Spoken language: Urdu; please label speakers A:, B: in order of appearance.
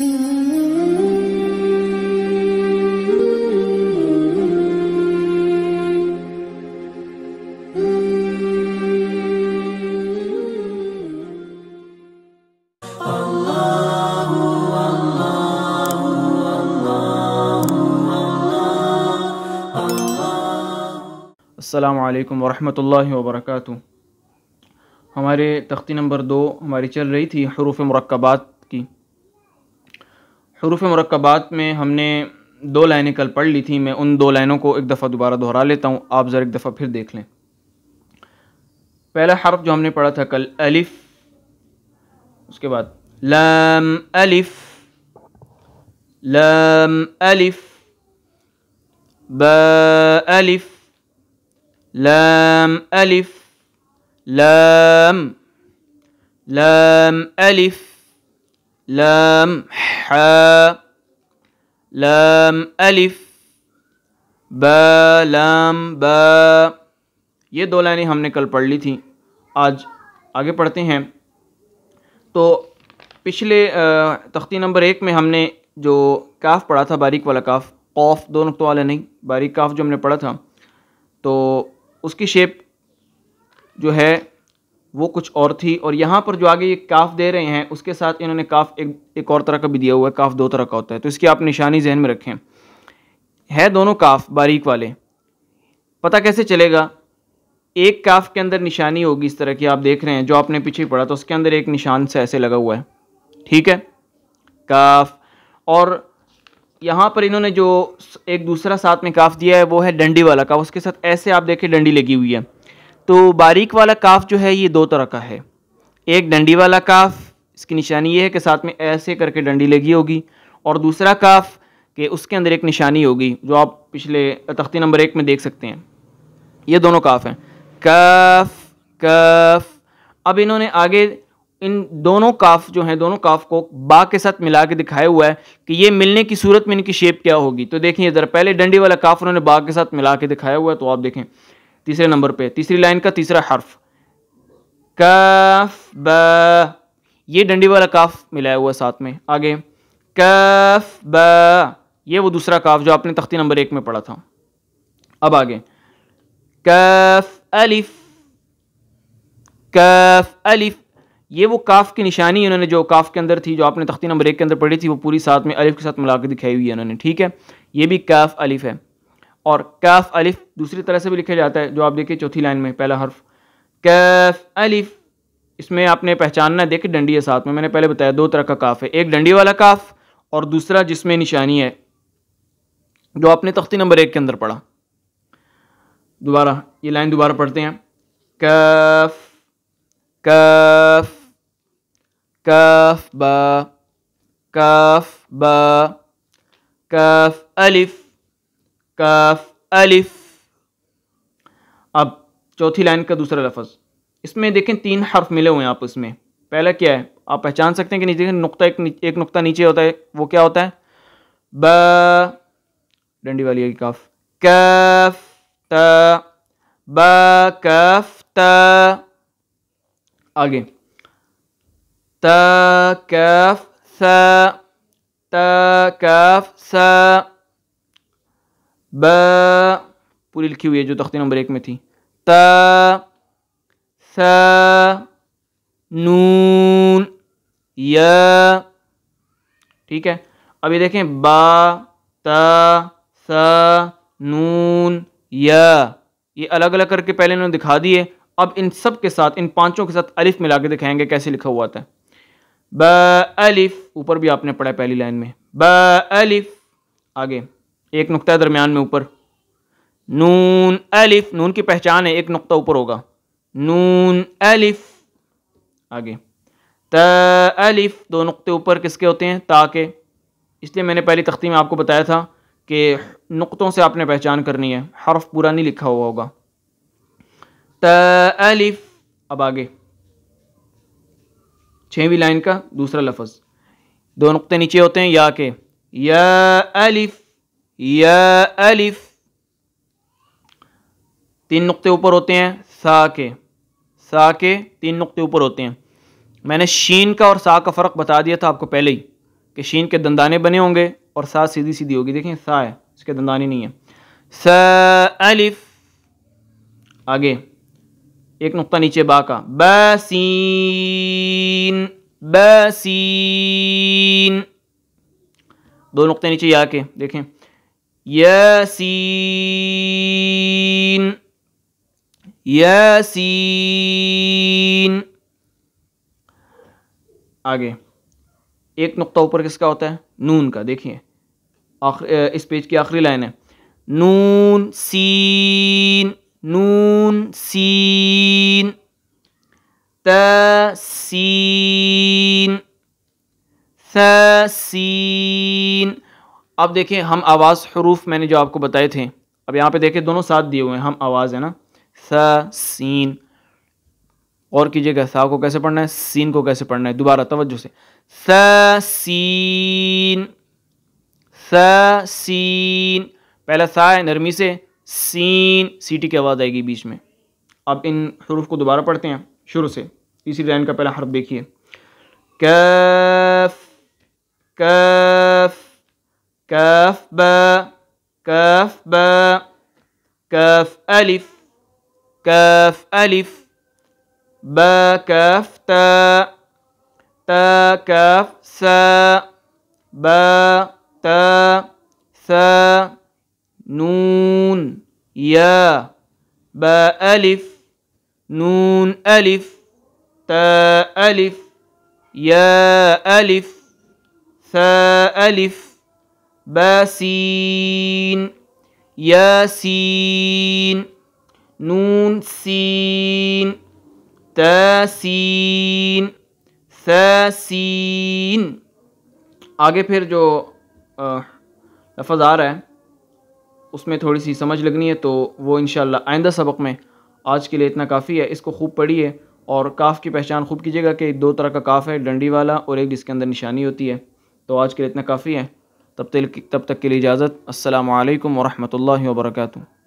A: السلام علیکم ورحمۃ اللہ وبرکاتہ ہمارے تختی نمبر دو ہماری چل رہی تھی حروف مرکبات کی حروف مرکبات میں ہم نے دو لائنیں کل پڑھ لی تھیں میں ان دو لائنوں کو ایک دفعہ دوبارہ دہرا لیتا ہوں آپ ذرا ایک دفعہ پھر دیکھ لیں پہلا حرف جو ہم نے پڑھا تھا کل الف اس کے بعد لام الف با الف لام الف لام لام الف, لام الف لام حا لام الف با لام با یہ دو لائنیں ہم نے کل پڑھ لی آج آگے پڑھتے ہیں تو پچھلے تختی نمبر ایک میں ہم نے جو کاف پڑھا تھا باریک والا کاف قوف دو نقطہ والا نہیں باریک کاف جو ہم نے پڑھا تھا تو اس کی شیپ جو ہے وہ کچھ اور تھی اور یہاں پر جو آگے یہ کاف دے رہے ہیں اس کے ساتھ انہوں نے کاف ایک ایک اور طرح کا بھی دیا ہوا ہے کاف دو طرح کا ہوتا ہے تو اس کی آپ نشانی ذہن میں رکھیں ہے دونوں کاف باریک والے پتہ کیسے چلے گا ایک کاف کے اندر نشانی ہوگی اس طرح کی آپ دیکھ رہے ہیں جو آپ نے پیچھے پڑھا تو اس کے اندر ایک نشان سے ایسے لگا ہوا ہے ٹھیک ہے کاف اور یہاں پر انہوں نے جو ایک دوسرا ساتھ میں کاف دیا ہے وہ ہے ڈنڈی والا کاف اس کے ساتھ ایسے آپ دیکھیں ڈنڈی لگی ہوئی ہے تو باریک والا کاف جو ہے یہ دو طرح کا ہے ایک ڈنڈی والا کاف اس کی نشانی یہ ہے کہ ساتھ میں ایسے کر کے ڈنڈی لگی ہوگی اور دوسرا کاف کہ اس کے اندر ایک نشانی ہوگی جو آپ پچھلے تختی نمبر ایک میں دیکھ سکتے ہیں یہ دونوں کاف ہیں کاف کاف اب انہوں نے آگے ان دونوں کاف جو ہیں دونوں کاف کو با کے ساتھ ملا کے دکھایا ہوا ہے کہ یہ ملنے کی صورت میں ان کی شیپ کیا ہوگی تو دیکھیں ذرا پہلے ڈنڈی والا کاف انہوں نے با کے ساتھ ملا کے دکھایا ہوا ہے تو آپ دیکھیں تیسرے نمبر پہ تیسری لائن کا تیسرا حرف کاف با یہ ڈنڈی والا کاف ملایا ہوا ساتھ میں آگے کاف با یہ وہ دوسرا کاف جو آپ نے تختی نمبر ایک میں پڑھا تھا اب آگے کاف کاف یہ وہ کاف کی نشانی انہوں نے جو کاف کے اندر تھی جو آپ نے تختی نمبر ایک کے اندر پڑھی تھی وہ پوری ساتھ میں الف کے ساتھ ملا کے دکھائی ہوئی ہے انہوں نے ٹھیک ہے یہ بھی کاف الف ہے اور کیف الف دوسری طرح سے بھی لکھا جاتا ہے جو آپ دیکھیں چوتھی لائن میں پہلا حرف کیف الف اس میں آپ نے پہچاننا ہے دیکھیں ڈنڈی ہے ساتھ میں میں نے پہلے بتایا دو طرح کا کاف ہے ایک ڈنڈی والا کاف اور دوسرا جس میں نشانی ہے جو آپ نے تختی نمبر ایک کے اندر پڑھا دوبارہ یہ لائن دوبارہ پڑھتے ہیں کف کف کف با کف با کف الف کاف الف اب چوتھی لائن کا دوسرا لفظ اس میں دیکھیں تین حرف ملے ہوئے ہیں آپ اس میں پہلا کیا ہے آپ پہچان سکتے ہیں کہ نیچے نقطہ ایک نقطہ نیچے ہوتا ہے وہ کیا ہوتا ہے ڈنڈی والی ہے کاف کف کف تا تگے سا س تف س ب پوری لکھی ہوئی ہے جو تختی نمبر ایک میں تھی تا س نون یا ٹھیک ہے اب یہ دیکھیں با تا س نون یا یہ الگ الگ کر کے پہلے انہوں نے دکھا دیے اب ان سب کے ساتھ ان پانچوں کے ساتھ الف ملا کے دکھائیں گے کیسے لکھا ہوا تھا ب الف اوپر بھی آپ نے پڑھا ہے پہلی لائن میں ب الف آگے ایک نقطہ درمیان میں اوپر نون الف نون کی پہچان ہے ایک نقطہ اوپر ہوگا نون الف آگے تا الف دو نقطے اوپر کس کے ہوتے ہیں تا کے اس لیے میں نے پہلی تختی میں آپ کو بتایا تھا کہ نقطوں سے آپ نے پہچان کرنی ہے حرف پورا نہیں لکھا ہوا ہوگا تا الف اب آگے چھویں لائن کا دوسرا لفظ دو نقطے نیچے ہوتے ہیں یا کے یا الف یا الف تین نقطے اوپر ہوتے ہیں سا کے سا کے تین نقطے اوپر ہوتے ہیں میں نے شین کا اور سا کا فرق بتا دیا تھا آپ کو پہلے ہی کہ شین کے دندانے بنے ہوں گے اور سا سیدھی سیدھی ہوگی دیکھیں سا ہے اس کے دندانے نہیں ہیں سا الف آگے ایک نقطہ نیچے با کا با سین دو نقطے نیچے یا کے دیکھیں یاسین آگے ایک نقطہ اوپر کس کا ہوتا ہے نون کا دیکھیے اس پیج کی آخری لائن ہے نون سین نون سین تسین تسین اب دیکھیں ہم آواز حروف میں نے جو آپ کو بتائے تھے اب یہاں پہ دیکھیں دونوں ساتھ دیے ہوئے ہیں ہم آواز ہے نا س سین اور کیجیے گا سا کو کیسے پڑھنا ہے سین کو کیسے پڑھنا ہے دوبارہ توجہ سے س سین س سین پہلا سا ہے نرمی سے سین سیٹی کی آواز آئے گی بیچ میں اب ان حروف کو دوبارہ پڑھتے ہیں شروع سے اسی لائن کا پہلا حرف دیکھیے کف کف كاف باء كاف باء كاف ألف كاف ألف با كاف تاء تا كاف ساء با تا سا نون يا با ألف نون ألف تا ألف يا ألف ثا ألف ب نون سین س نون آگے پھر جو لفظ آ رہا ہے اس میں تھوڑی سی سمجھ لگنی ہے تو وہ انشاءاللہ آئندہ سبق میں آج کے لیے اتنا کافی ہے اس کو خوب پڑھیے اور کاف کی پہچان خوب کیجیے گا کہ دو طرح کا کاف ہے ڈنڈی والا اور ایک جس کے اندر نشانی ہوتی ہے تو آج کے لیے اتنا کافی ہے تب تب تک کے لیے اجازت السلام علیکم ورحمۃ اللہ وبرکاتہ